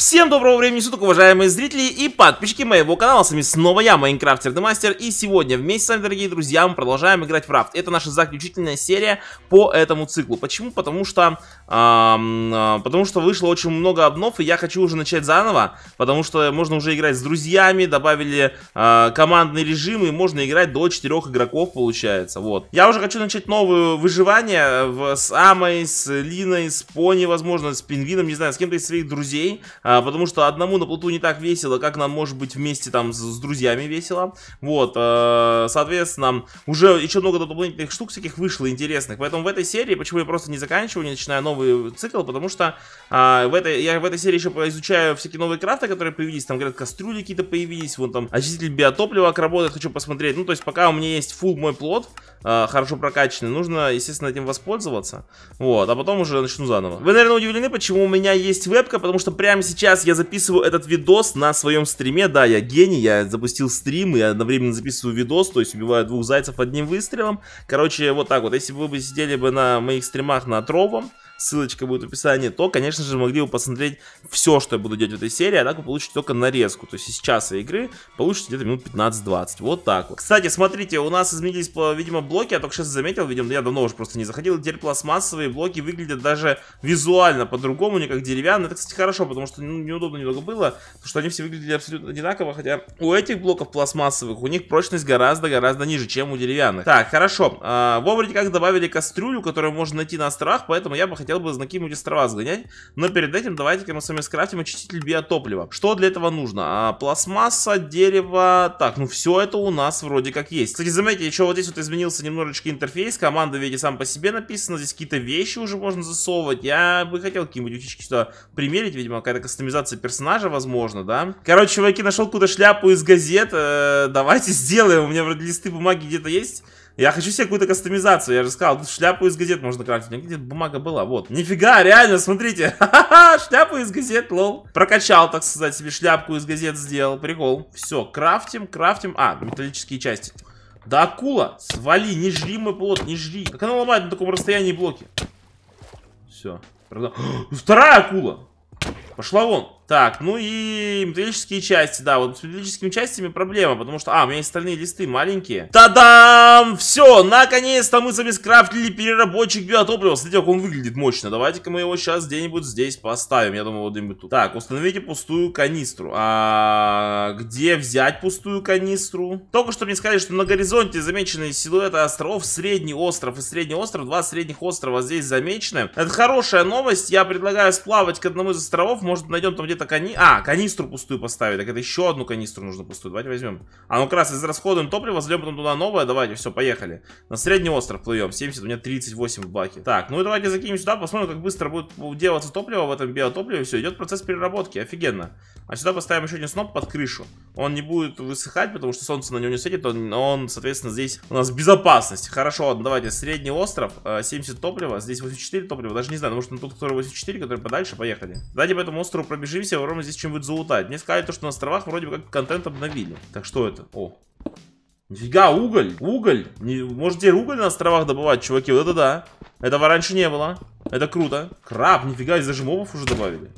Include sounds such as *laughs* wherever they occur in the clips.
Всем доброго времени суток, уважаемые зрители и подписчики моего канала, с вами снова я, Майнкрафтер Демастер, и сегодня вместе с вами, дорогие друзья, мы продолжаем играть в рафт. Это наша заключительная серия по этому циклу. Почему? Потому что, эм, потому что вышло очень много обнов, и я хочу уже начать заново, потому что можно уже играть с друзьями, добавили э, командный режим, и можно играть до 4 игроков, получается, вот. Я уже хочу начать новое выживание э, в, с Амой, с Линой, с Пони, возможно, с Пингвином, не знаю, с кем-то из своих друзей, а, а, потому что одному на плоту не так весело, как нам может быть вместе там с, с друзьями весело. Вот, э, соответственно, уже еще много дополнительных штук всяких вышло интересных, поэтому в этой серии, почему я просто не заканчиваю, не начинаю новый цикл, потому что э, в этой, я в этой серии еще изучаю всякие новые крафты, которые появились, там, говорят, кастрюли какие-то появились, вон там очиститель биотоплива работает, хочу посмотреть, ну, то есть пока у меня есть full мой плод, Э, хорошо прокачаны. Нужно, естественно, этим воспользоваться. Вот, а потом уже начну заново. Вы, наверное, удивлены, почему у меня есть вебка, потому что прямо сейчас я записываю этот видос на своем стриме. Да, я гений, я запустил стрим и одновременно записываю видос, то есть убиваю двух зайцев одним выстрелом. Короче, вот так вот. Если бы вы сидели бы на моих стримах на Тровом, ссылочка будет в описании, то, конечно же, могли бы посмотреть все, что я буду делать в этой серии, а так вы получите только нарезку. То есть из часа игры получите где-то минут 15-20. Вот так вот. Кстати, смотрите, у нас изменились, видимо, блоки. Я только сейчас заметил, видимо, я давно уже просто не заходил. Теперь пластмассовые блоки выглядят даже визуально по-другому, не как деревянные. Это, кстати, хорошо, потому что ну, неудобно немного было, потому что они все выглядели абсолютно одинаково, хотя у этих блоков пластмассовых, у них прочность гораздо-гораздо ниже, чем у деревянных. Так, хорошо. А, вовремя как добавили кастрюлю, которую можно найти на страх, поэтому я бы хотел хотел бы знаки острова сгонять, но перед этим давайте-ка мы с вами скрафтим очиститель биотоплива. Что для этого нужно? А, пластмасса, дерево, так, ну все это у нас вроде как есть. Кстати, заметьте, еще вот здесь вот изменился немножечко интерфейс, команда, видите, сам по себе написана, здесь какие-то вещи уже можно засовывать, я бы хотел какие-нибудь утечки сюда примерить, видимо, какая-то кастомизация персонажа, возможно, да? Короче, чуваки, нашел куда шляпу из газет, э, давайте *laughs* сделаем, у меня вроде листы бумаги где-то есть. Я хочу себе какую-то кастомизацию. Я же сказал, тут шляпу из газет можно крафтить. Где-то бумага была, вот. Нифига, реально, смотрите. *laughs* Ха-ха-ха, шляпу из газет, лол. Прокачал, так сказать, себе шляпку из газет сделал. Прикол. Все, крафтим, крафтим. А, металлические части. Да акула, свали, не жри мой плод, не жри. Как она ломает на таком расстоянии блоки? Все. правда. *gasps* Вторая акула. Пошла вон. Так, ну и металлические части, да, вот с металлическими частями проблема, потому что, а, у меня есть стальные листы маленькие. Та-дам! Все, наконец-то мы с вами скрафтили переработчик биотоплива. Смотрите, как он выглядит мощно. Давайте-ка мы его сейчас где-нибудь здесь поставим, я думаю, вот где-нибудь тут. Так, установите пустую канистру. А где взять пустую канистру? Только что мне сказали, что на горизонте замечены силуэты островов, средний остров и средний остров, два средних острова здесь замечены. Это хорошая новость, я предлагаю сплавать к одному из островов, может найдем там где-то где-то кани... А, канистру пустую поставить. Так это еще одну канистру нужно пустую. Давайте возьмем. А ну как раз израсходуем топливо, возьмем потом туда новое. Давайте, все, поехали. На средний остров плывем. 70, у меня 38 в баке. Так, ну и давайте закинем сюда, посмотрим, как быстро будет делаться топливо в этом биотопливе. Все, идет процесс переработки. Офигенно. А сюда поставим еще один сноп под крышу. Он не будет высыхать, потому что солнце на него не светит. Он, он соответственно, здесь у нас безопасность. Хорошо, ладно, давайте. Средний остров, 70 э, топлива. Здесь 84 топлива. Даже не знаю, потому что тот, который 84, который подальше, поехали. Давайте по этому острову пробежимся, попробуем здесь чем-нибудь залутать. Мне сказали, то, что на островах вроде бы как контент обновили. Так что это? О, Нифига, уголь, уголь. Не, можете уголь на островах добывать, чуваки? Вот это да. Этого раньше не было. Это круто. Краб, нифига, из зажимов уже добавили.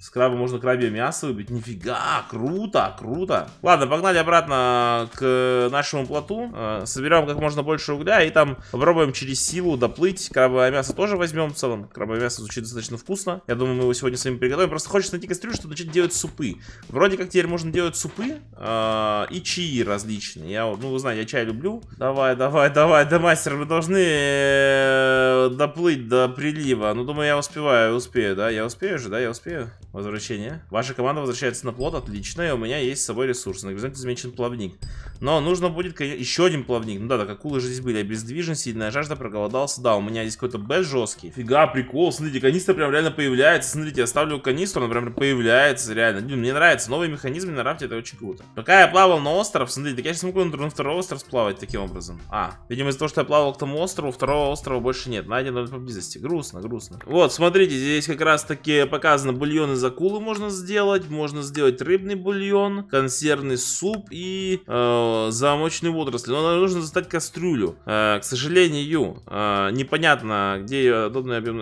С краба можно крабье мясо выбить. Нифига, круто, круто. Ладно, погнали обратно к нашему плоту. Э, соберем как можно больше угля и там попробуем через силу доплыть. Крабовое мясо тоже возьмем в целом. Крабовое мясо звучит достаточно вкусно. Я думаю, мы его сегодня с вами приготовим. Просто хочется найти кастрюлю, чтобы начать делать супы. Вроде как теперь можно делать супы э, и чаи различные. Я, ну, вы знаете, я чай люблю. Давай, давай, давай, да, мастер, мы должны э, доплыть до прилива. Ну, думаю, я успеваю, успею, да? Я успею же, да? Я успею. Возвращение. Ваша команда возвращается на плот. Отлично. И у меня есть с собой ресурс, На горизонте замечен плавник. Но нужно будет еще один плавник. Ну да, так акулы же здесь были. Обездвижен, сильная жажда, проголодался. Да, у меня здесь какой-то бэт жесткий. Фига, прикол. Смотрите, канистра прям реально появляется. Смотрите, я ставлю канистру, она прям появляется. Реально. Блин, мне нравится. Новые механизмы на рафте, это очень круто. Пока я плавал на остров, смотрите, так я сейчас могу на второй остров сплавать таким образом. А, видимо из-за того, что я плавал к тому острову, второго острова больше нет. Найден поблизости. Грустно, грустно. Вот, смотрите, здесь как раз таки показано бульоны из акулы можно сделать, можно сделать рыбный бульон, консервный суп и э, замочные водоросли. Но нужно достать кастрюлю. Э, к сожалению, э, непонятно, где ее,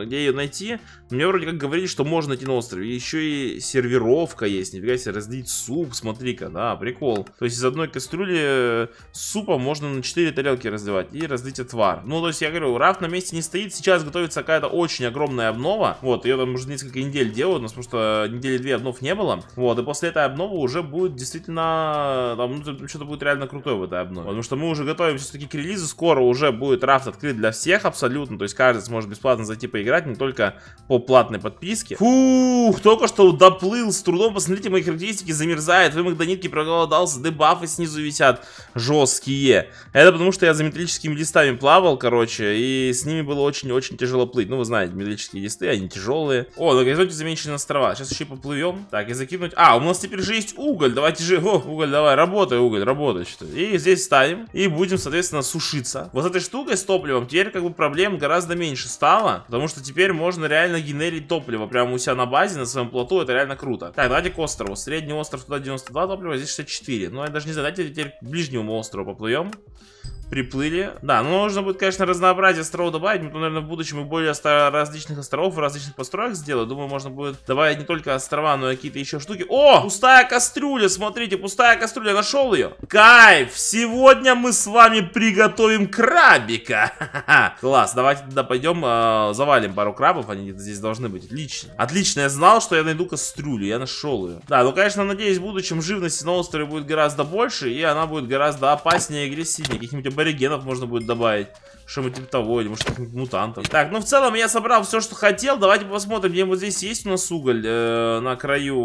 где ее найти. Мне вроде как говорили, что можно найти на острове. Еще и сервировка есть. Нифига себе, разлить суп, смотри-ка, да, прикол. То есть из одной кастрюли э, супа можно на 4 тарелки разливать и разлить отвар. Ну, то есть я говорю, раф на месте не стоит. Сейчас готовится какая-то очень огромная обнова. Вот, ее там уже несколько недель делают, у нас просто э, недели две обнов не было. Вот, и после этой обновы уже будет действительно... Там ну, что-то будет реально крутое в этой обнове. Потому что мы уже готовим все-таки к релизу. Скоро уже будет рафт открыт для всех абсолютно. То есть каждый сможет бесплатно зайти поиграть, не только по платной подписке. Фух, только что доплыл с трудом. Посмотрите, мои характеристики замерзают. Вымок до нитки проголодался. Дебафы снизу висят жесткие. Это потому, что я за металлическими листами плавал, короче. И с ними было очень-очень тяжело плыть. Ну, вы знаете, металлические листы, они тяжелые. О, на горизонте замечены острова сейчас еще поплывем. Так, и закинуть. А, у нас теперь же есть уголь. Давайте же... О, уголь, давай, работай, уголь, работай. Что и здесь ставим. И будем, соответственно, сушиться. Вот с этой штукой с топливом теперь как бы проблем гораздо меньше стало. Потому что теперь можно реально генерить топливо прямо у себя на базе, на своем плоту. Это реально круто. Так, давайте к острову. Средний остров туда 92 топлива, здесь 64. Ну, я даже не знаю, давайте теперь к ближнему острову поплывем. Приплыли. Да, ну нужно будет, конечно, разнообразие островов добавить. мы, наверное, в будущем и более различных островов в различных построях сделаю. Думаю, можно будет добавить не только острова, но и какие-то еще штуки. О, пустая кастрюля, смотрите, пустая кастрюля, нашел ее. Кайф, сегодня мы с вами приготовим крабика. Класс, давайте тогда пойдем а, завалим пару крабов, они здесь должны быть. Отлично. Отлично, я знал, что я найду кастрюлю, я нашел ее. Да, ну, конечно, надеюсь, в будущем живности на острове будет гораздо больше, и она будет гораздо опаснее и агрессивнее. Каким-нибудь аборигенов можно будет добавить. Что-нибудь типа того, или может каких-нибудь мутантов. Так, ну в целом я собрал все, что хотел. Давайте посмотрим, где вот здесь есть у нас уголь э, на краю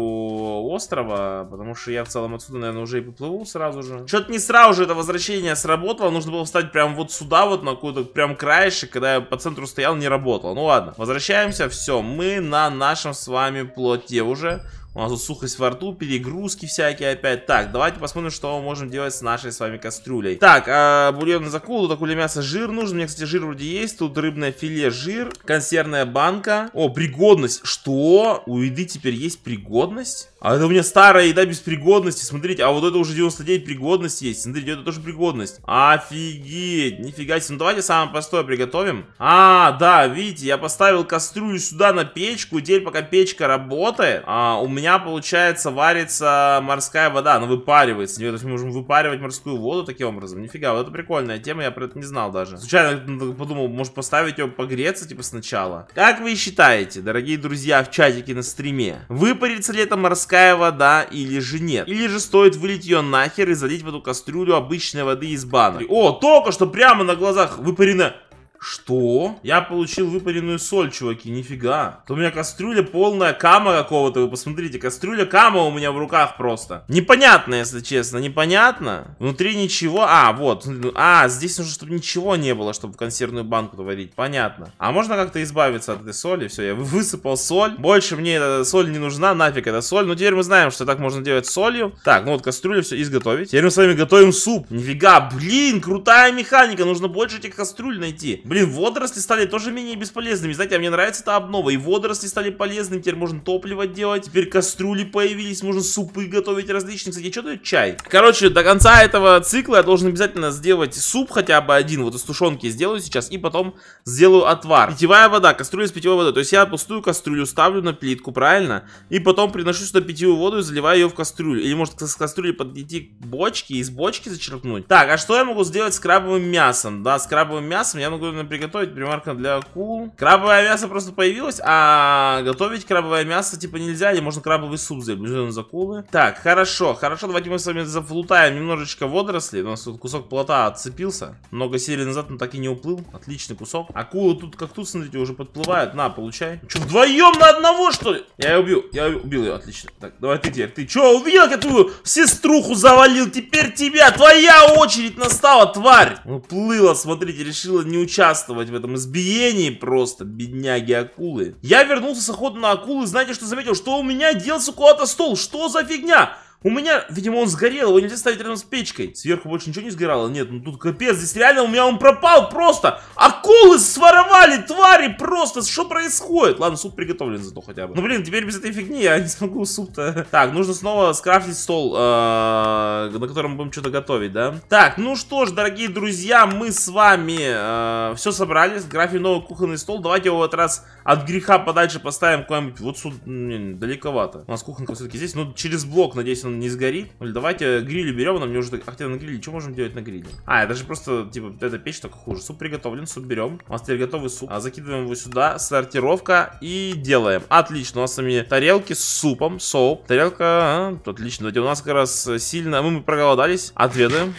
острова. Потому что я в целом отсюда, наверное, уже и поплыву сразу же. Что-то не сразу же это возвращение сработало. Нужно было встать прям вот сюда, вот на какой-то прям краешек, когда я по центру стоял, не работало. Ну ладно, возвращаемся. Все, мы на нашем с вами плоте уже. У нас тут сухость во рту, перегрузки всякие опять. Так, давайте посмотрим, что мы можем делать с нашей с вами кастрюлей. Так, э, а, бульон из акул, тут акуля мясо, жир нужен. У кстати, жир вроде есть. Тут рыбное филе, жир, консервная банка. О, пригодность. Что? У еды теперь есть пригодность? А это у меня старая еда без пригодности, смотрите, а вот это уже 99 пригодность есть, смотрите, это тоже пригодность. Офигеть, нифига себе, ну давайте самое простое приготовим. А, да, видите, я поставил кастрюлю сюда на печку, и теперь пока печка работает, а, у меня получается варится морская вода, она выпаривается, то есть мы можем выпаривать морскую воду таким образом, нифига, вот это прикольная тема, я про это не знал даже. Случайно подумал, может поставить ее погреться, типа сначала. Как вы считаете, дорогие друзья в чатике на стриме, выпарится ли это морская морская вода или же нет. Или же стоит вылить ее нахер и залить в эту кастрюлю обычной воды из бана. О, только что прямо на глазах выпарено что? Я получил выпаренную соль, чуваки, нифига. То у меня кастрюля полная кама какого-то, вы посмотрите, кастрюля кама у меня в руках просто. Непонятно, если честно, непонятно. Внутри ничего, а, вот, а, здесь нужно, чтобы ничего не было, чтобы консервную банку творить, понятно. А можно как-то избавиться от этой соли? Все, я высыпал соль, больше мне эта соль не нужна, нафиг эта соль. Но ну, теперь мы знаем, что так можно делать с солью. Так, ну вот кастрюля, все, изготовить. Теперь мы с вами готовим суп. Нифига, блин, крутая механика, нужно больше этих кастрюль найти. Блин, водоросли стали тоже менее бесполезными. Знаете, а мне нравится это обнова. И водоросли стали полезными, теперь можно топливо делать. Теперь кастрюли появились, можно супы готовить различные. Кстати, что тут чай? Короче, до конца этого цикла я должен обязательно сделать суп хотя бы один. Вот из тушенки сделаю сейчас. И потом сделаю отвар. Питьевая вода, кастрюля с питьевой водой. То есть я пустую кастрюлю ставлю на плитку, правильно? И потом приношу сюда питьевую воду и заливаю ее в кастрюлю. Или может с кастрюли подойти к бочке и из бочки зачерпнуть. Так, а что я могу сделать с крабовым мясом? Да, с крабовым мясом я могу, нужно приготовить. Примарка для акул. Крабовое мясо просто появилось, а готовить крабовое мясо типа нельзя, или можно крабовый суп заблюден из акулы. Так, хорошо, хорошо, давайте мы с вами зафлутаем немножечко водоросли. У нас тут кусок плота отцепился. Много серий назад он так и не уплыл. Отличный кусок. Акулы тут как тут, смотрите, уже подплывают. На, получай. Че, вдвоем на одного, что ли? Я ее убил, я убил ее, отлично. Так, давай ты теперь. Ты че, увидел, как твою сеструху завалил? Теперь тебя, твоя очередь настала, тварь. Уплыла, смотрите, решила не участвовать участвовать в этом избиении просто, бедняги акулы. Я вернулся с охоты на акулы, знаете, что заметил? Что у меня делся куда-то стол, что за фигня? У меня, видимо, он сгорел, его нельзя ставить рядом с печкой. Сверху больше ничего не сгорало? Нет, ну тут капец, здесь реально у меня он пропал просто. Акулы своровали, твари просто, что происходит? Ладно, суп приготовлен зато хотя бы. Ну блин, теперь без этой фигни я *laughs* не смогу суп-то. Так, нужно снова скрафтить стол, э, на котором будем что-то готовить, да? Так, ну что ж, дорогие друзья, мы с вами э, все собрали, сграфили новый кухонный стол. Давайте его в этот раз от греха подальше поставим куда-нибудь, вот сюда, далековато. У нас кухонка все-таки здесь, ну через блок, надеюсь, он не сгорит. Или давайте гриль берем, нам мне уже так, хотя на гриле, что можем делать на гриле? А, это же просто, типа, эта печь только хуже. Суп приготовлен, суп берем. У нас теперь готовый суп. А, закидываем его сюда, сортировка и делаем. Отлично, у нас сами тарелки с супом, соуп. Тарелка, а, отлично. Давайте, у нас как раз сильно, мы, мы проголодались, отведаем.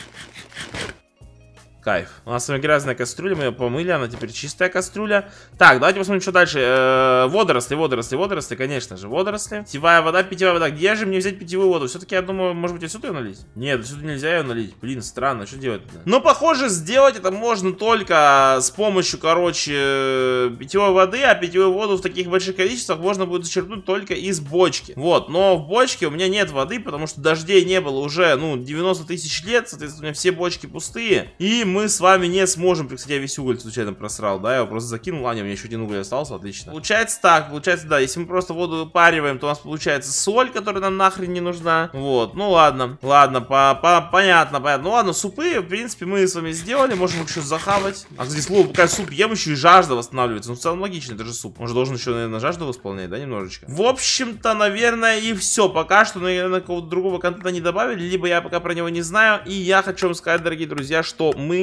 Кайф. У нас с вами грязная кастрюля, мы ее помыли, она теперь чистая кастрюля. Так, давайте посмотрим, что дальше. Э -э водоросли, водоросли, водоросли, конечно же, водоросли. Питьевая вода, питьевая вода. Где же мне взять питьевую воду? Все-таки, я думаю, может быть, отсюда ее налить? Нет, отсюда нельзя ее налить. Блин, странно, что делать-то? Но, ну, похоже, сделать это можно только с помощью, короче, питьевой воды, а питьевую воду в таких больших количествах можно будет зачерпнуть только из бочки. Вот, но в бочке у меня нет воды, потому что дождей не было уже, ну, 90 тысяч лет, соответственно, у меня все бочки пустые. И мы с вами не сможем... Кстати, я весь уголь случайно просрал, да? Я его просто закинул. ладно, у меня еще один уголь остался, отлично. Получается так, получается, да. Если мы просто воду выпариваем, то у нас получается соль, которая нам нахрен не нужна. Вот, ну ладно. Ладно, по -по понятно, понятно. Ну ладно, супы, в принципе, мы с вами сделали. Можем их еще захавать. А, кстати, слово, пока суп ем, еще и жажда восстанавливается. Ну, в целом логично, это же суп. Он же должен еще, наверное, жажду восполнять, да, немножечко? В общем-то, наверное, и все. Пока что, ну, наверное, какого-то другого контента не добавили. Либо я пока про него не знаю. И я хочу вам сказать, дорогие друзья, что мы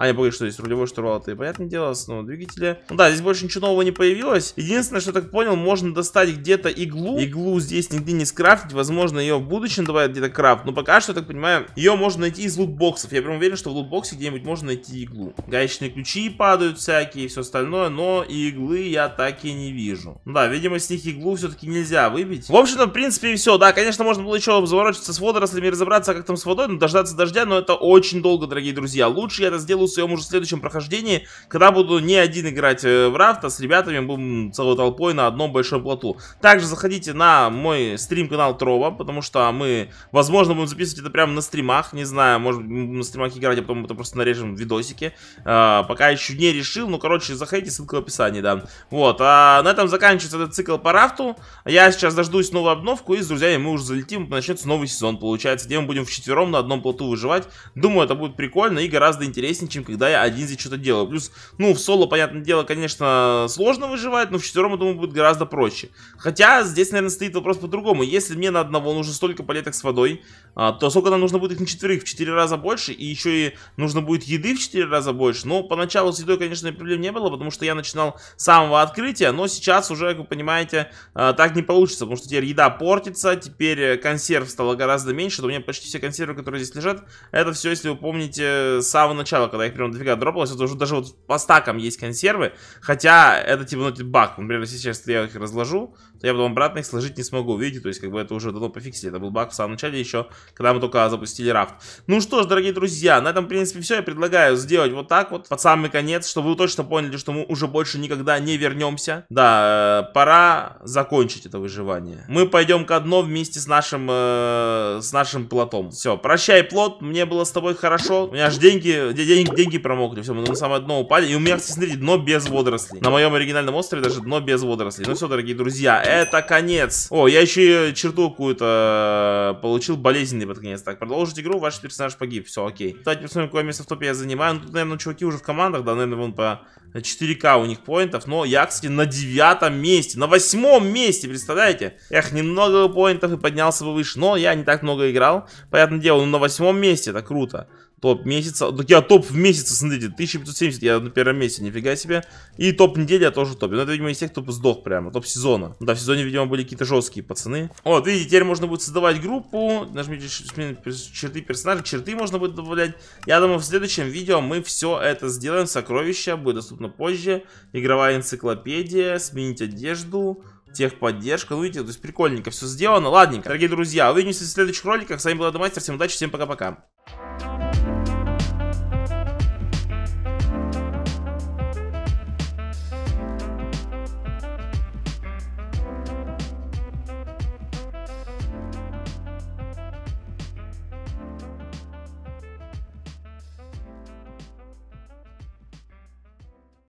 А, не, погоди, что здесь рулевой штурвал, это и понятное дело, основного двигателя. Ну да, здесь больше ничего нового не появилось. Единственное, что я так понял, можно достать где-то иглу. Иглу здесь нигде не скрафтить, возможно, ее в будущем добавят где-то крафт. Но пока что, я так понимаю, ее можно найти из лутбоксов. Я прям уверен, что в лутбоксе где-нибудь можно найти иглу. Гаечные ключи падают всякие и все остальное, но иглы я так и не вижу. Ну да, видимо, с них иглу все-таки нельзя выбить. В общем-то, в принципе, все. Да, конечно, можно было еще заворачиваться с водорослями, разобраться, как там с водой, но дождаться дождя, но это очень долго, дорогие друзья. Лучше я это сделаю в своем уже следующем прохождении, когда буду не один играть э, в рафт, а с ребятами будем целой толпой на одном большом плоту. Также заходите на мой стрим-канал Трова, потому что мы, возможно, будем записывать это прямо на стримах, не знаю, может на стримах играть, а потом это просто нарежем видосики. А, пока еще не решил, ну, короче, заходите, ссылка в описании, да. Вот, а на этом заканчивается этот цикл по рафту. Я сейчас дождусь новую обновку, и с друзьями мы уже залетим, начнется новый сезон, получается, где мы будем в четвером на одном плоту выживать. Думаю, это будет прикольно и гораздо интереснее, чем чем когда я один здесь что-то делаю. Плюс, ну, в соло, понятное дело, конечно, сложно выживать, но в четвером, я думаю, будет гораздо проще. Хотя здесь, наверное, стоит вопрос по-другому. Если мне на одного нужно столько палеток с водой, а, то сколько нам нужно будет их на четверых? В четыре раза больше, и еще и нужно будет еды в четыре раза больше. Но поначалу с едой, конечно, проблем не было, потому что я начинал с самого открытия, но сейчас уже, как вы понимаете, а, так не получится, потому что теперь еда портится, теперь э, консерв стало гораздо меньше, то у меня почти все консервы, которые здесь лежат, это все, если вы помните, с самого начала, когда я их прям дофига дропалось. Это уже даже вот по стакам есть консервы. Хотя это типа, ну, типа баг. Например, если сейчас я их разложу, то я потом обратно их сложить не смогу. Видите, то есть как бы это уже давно пофиксили. Это был баг в самом начале еще, когда мы только запустили рафт. Ну что ж, дорогие друзья, на этом, в принципе, все. Я предлагаю сделать вот так вот под самый конец, чтобы вы точно поняли, что мы уже больше никогда не вернемся. Да, э, пора закончить это выживание. Мы пойдем ко дну вместе с нашим, э, с нашим плотом. Все, прощай, плот. Мне было с тобой хорошо. У меня же деньги, где деньги здесь деньги промокли, все, мы на самое дно упали. И у меня, кстати, смотрите, дно без водорослей. На моем оригинальном острове даже дно без водорослей. Ну все, дорогие друзья, это конец. О, я еще черту какую-то э, получил болезненный под конец. Так, продолжить игру, ваш персонаж погиб, все, окей. Давайте посмотрим, какое место в топе я занимаю. Ну, тут, наверное, чуваки уже в командах, да, наверное, вон по 4К у них поинтов. Но я, кстати, на девятом месте, на восьмом месте, представляете? Эх, немного поинтов и поднялся бы выше, но я не так много играл. Понятное дело, ну на восьмом месте, это круто. Топ месяца. Ну, я топ в месяце, смотрите, 1570, я на первом месте, нифига себе. И топ недели я тоже топ. Но ну, это, видимо, из тех, кто сдох прямо, топ сезона. Ну, да, в сезоне, видимо, были какие-то жесткие пацаны. Вот, видите, теперь можно будет создавать группу. Нажмите черты персонажа, черты можно будет добавлять. Я думаю, в следующем видео мы все это сделаем. Сокровища будет доступно позже. Игровая энциклопедия, сменить одежду техподдержка. Ну, видите, то есть прикольненько все сделано. Ладненько, дорогие друзья, увидимся в следующих роликах. С вами был Адамастер, всем удачи, всем пока-пока.